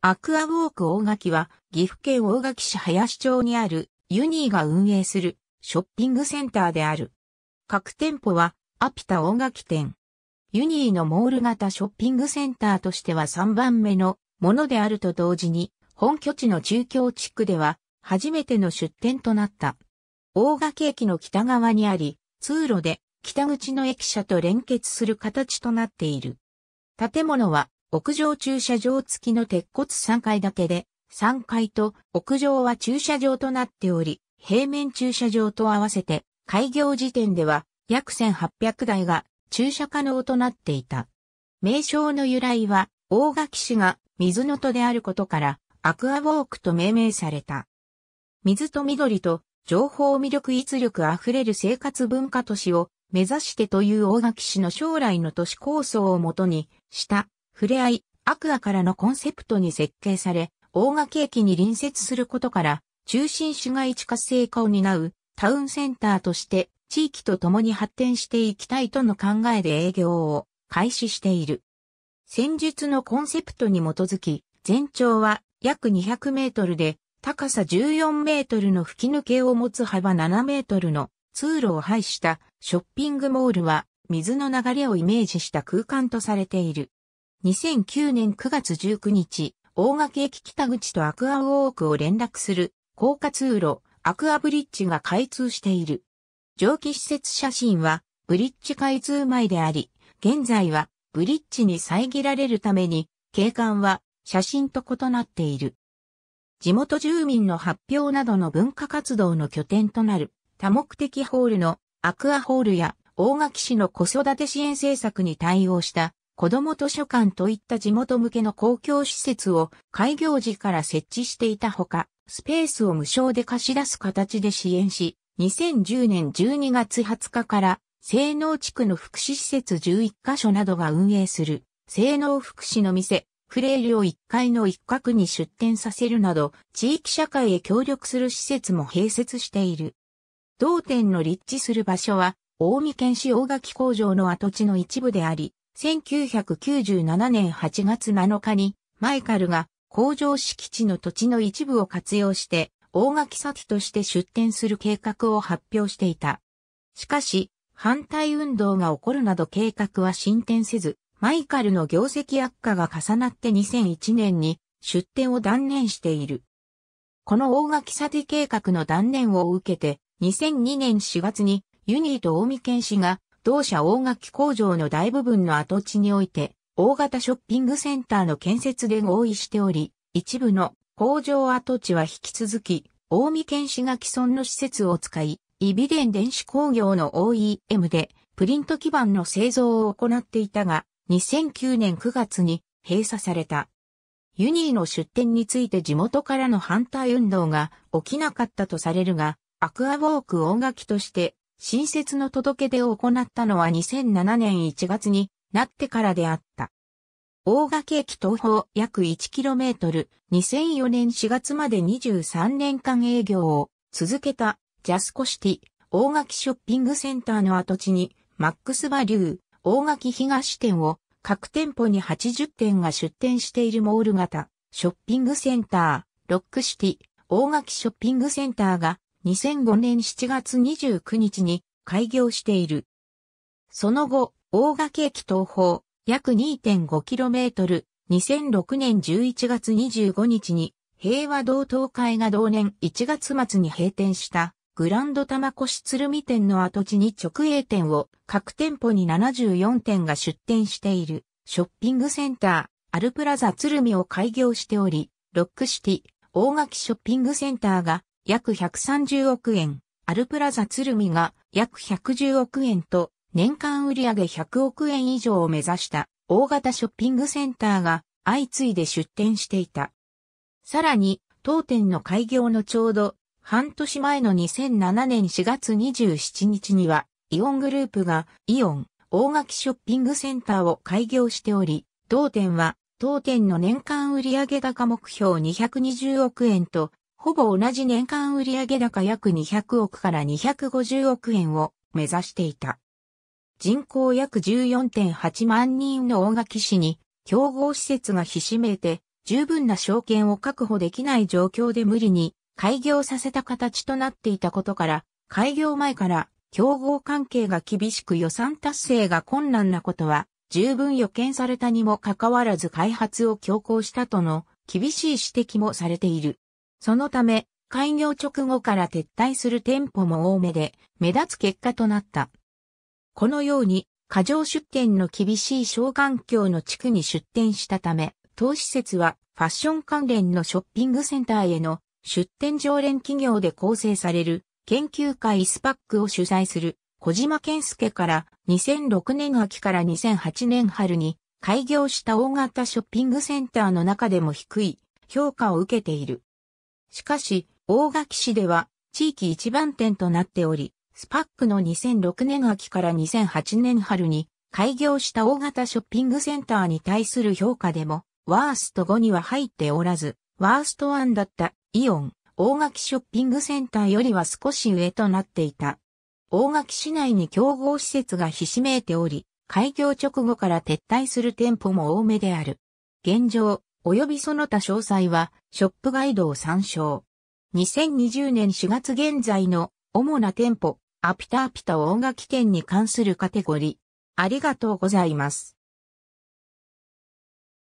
アクアウォーク大垣は岐阜県大垣市林町にあるユニーが運営するショッピングセンターである。各店舗はアピタ大垣店。ユニーのモール型ショッピングセンターとしては3番目のものであると同時に本拠地の中京地区では初めての出店となった。大垣駅の北側にあり、通路で北口の駅舎と連結する形となっている。建物は屋上駐車場付きの鉄骨3階建てで、3階と屋上は駐車場となっており、平面駐車場と合わせて、開業時点では約1800台が駐車可能となっていた。名称の由来は、大垣市が水の戸であることから、アクアウォークと命名された。水と緑と情報魅力逸力あふれる生活文化都市を目指してという大垣市の将来の都市構想をもとにした触れ合い、アクアからのコンセプトに設計され、大垣駅に隣接することから、中心市街地活性化を担うタウンセンターとして地域と共に発展していきたいとの考えで営業を開始している。戦術のコンセプトに基づき、全長は約200メートルで、高さ14メートルの吹き抜けを持つ幅7メートルの通路を配したショッピングモールは水の流れをイメージした空間とされている。2009年9月19日、大垣駅北口とアクアウォークを連絡する高架通路、アクアブリッジが開通している。蒸気施設写真はブリッジ開通前であり、現在はブリッジに遮られるために景観は写真と異なっている。地元住民の発表などの文化活動の拠点となる多目的ホールのアクアホールや大垣市の子育て支援政策に対応した子ども図書館といった地元向けの公共施設を開業時から設置していたほか、スペースを無償で貸し出す形で支援し、2010年12月20日から、西濃地区の福祉施設11カ所などが運営する、西濃福祉の店、フレイルを1階の一角に出店させるなど、地域社会へ協力する施設も併設している。同店の立地する場所は、大見県市大垣工場の跡地の一部であり、1997年8月7日に、マイカルが工場敷地の土地の一部を活用して、大垣先として出店する計画を発表していた。しかし、反対運動が起こるなど計画は進展せず、マイカルの業績悪化が重なって2001年に出店を断念している。この大垣サティ計画の断念を受けて、2002年4月にユニーと大見県市が同社大垣工場の大部分の跡地において、大型ショッピングセンターの建設で合意しており、一部の工場跡地は引き続き、大見県市が既存の施設を使い、イビデン電子工業の OEM で、プリント基板の製造を行っていたが、2009年9月に閉鎖された。ユニーの出店について地元からの反対運動が起きなかったとされるが、アクアウォーク大垣として新設の届け出を行ったのは2007年1月になってからであった。大垣駅東方約 1km、2004年4月まで23年間営業を続けたジャスコシティ大垣ショッピングセンターの跡地にマックスバリュー大垣東店を各店舗に80店が出店しているモール型ショッピングセンターロックシティ大垣ショッピングセンターが2005年7月29日に開業している。その後、大垣駅東方、約 2.5km、2006年11月25日に、平和道東会が同年1月末に閉店したグランド玉越鶴見店の跡地に直営店を各店舗に74店が出店しているショッピングセンターアルプラザ鶴見を開業しており、ロックシティ大垣ショッピングセンターが約130億円、アルプラザ鶴見が約110億円と年間売上100億円以上を目指した大型ショッピングセンターが相次いで出店していた。さらに、当店の開業のちょうど半年前の2007年4月27日には、イオングループがイオン大垣ショッピングセンターを開業しており、当店は当店の年間売上高目標220億円とほぼ同じ年間売上高約200億から250億円を目指していた。人口約14.8万人の大垣市に、競合施設がひしめいて、十分な証券を確保できない状況で無理に開業させた形となっていたことから、開業前から競合関係が厳しく予算達成が困難なことは、十分予見されたにもかかわらず開発を強行したとの厳しい指摘もされている。そのため、開業直後から撤退する店舗も多めで、目立つ結果となった。このように、過剰出店の厳しい小環境の地区に出店したため、当施設はファッション関連のショッピングセンターへの出店常連企業で構成される研究会スパックを主催する小島健介から2006年秋から2008年春に開業した大型ショッピングセンターの中でも低い評価を受けている。しかし、大垣市では地域一番店となっており、スパックの2006年秋から2008年春に開業した大型ショッピングセンターに対する評価でも、ワースト5には入っておらず、ワースト1だったイオン、大垣ショッピングセンターよりは少し上となっていた。大垣市内に競合施設がひしめいており、開業直後から撤退する店舗も多めである。現状、及びその他詳細は、ショップガイドを参照。2020年4月現在の主な店舗、アピタアピタ大垣店に関するカテゴリー。ありがとうございます。